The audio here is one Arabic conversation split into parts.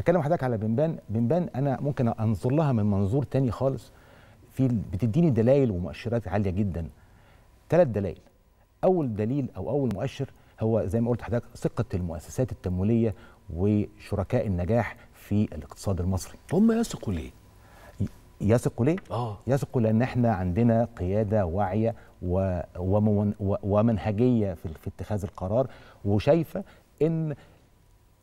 اتكلم حضرتك على بنبان بنبان انا ممكن انظر لها من منظور تاني خالص في بتديني دلائل ومؤشرات عاليه جدا ثلاث دلائل اول دليل او اول مؤشر هو زي ما قلت لحضرتك ثقه المؤسسات التمويليه وشركاء النجاح في الاقتصاد المصري هم يثقوا ليه يثقوا ليه اه يثقوا لان احنا عندنا قياده واعيه و... ومن... ومنهجيه في... في اتخاذ القرار وشايفه ان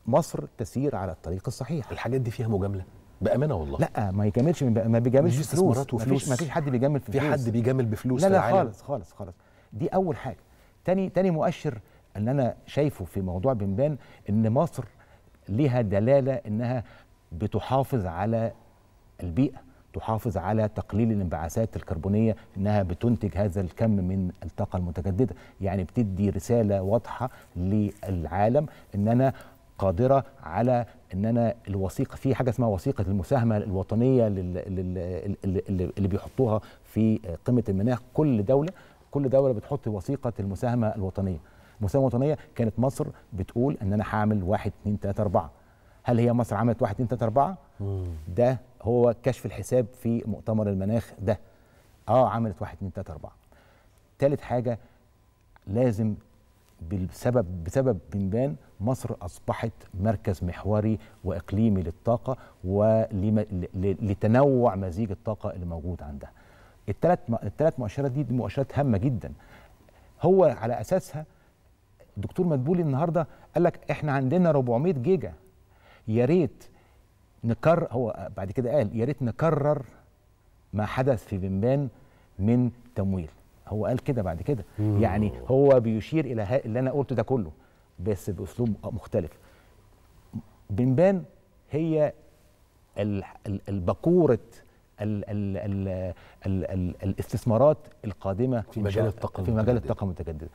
مصر تسير على الطريق الصحيح الحاجات دي فيها مجامله بامانه والله لا ما يكملش من ما بيجاملش فلوس استثمارات وفلوس مفيش فيش حد بيجامل في, في حد بيجامل بفلوس لا لا خالص خالص خالص دي اول حاجه تاني تاني مؤشر اللي انا شايفه في موضوع بنبان ان مصر ليها دلاله انها بتحافظ على البيئه تحافظ على تقليل الانبعاثات الكربونيه انها بتنتج هذا الكم من الطاقه المتجدده يعني بتدي رساله واضحه للعالم ان انا قادرة على ان انا الوثيقه في حاجه اسمها وثيقه المساهمه الوطنيه اللي بيحطوها في قمه المناخ كل دوله كل دوله بتحط وثيقه المساهمه الوطنيه المساهمه الوطنيه كانت مصر بتقول ان انا هعمل 1 2 3 4 هل هي مصر عملت 1 2 3 4 ده هو كشف الحساب في مؤتمر المناخ ده اه عملت 1 2 3 4 ثالث حاجه لازم بسبب بسبب بنبان مصر اصبحت مركز محوري واقليمي للطاقه ولتنوع مزيج الطاقه اللي موجود عندها. الثلاث الثلاث مؤشرات دي, دي مؤشرات هامه جدا. هو على اساسها الدكتور مدبولي النهارده قال لك احنا عندنا 400 جيجا يا ريت نكرر هو بعد كده قال يا ريت نكرر ما حدث في بنبان من تمويل. هو قال كده بعد كده يعني هو بيشير الى اللي انا قلته ده كله بس باسلوب مختلف بنبان هي البكورة الاستثمارات القادمه في مجال الطاقه في مجال الطاقه المتجدده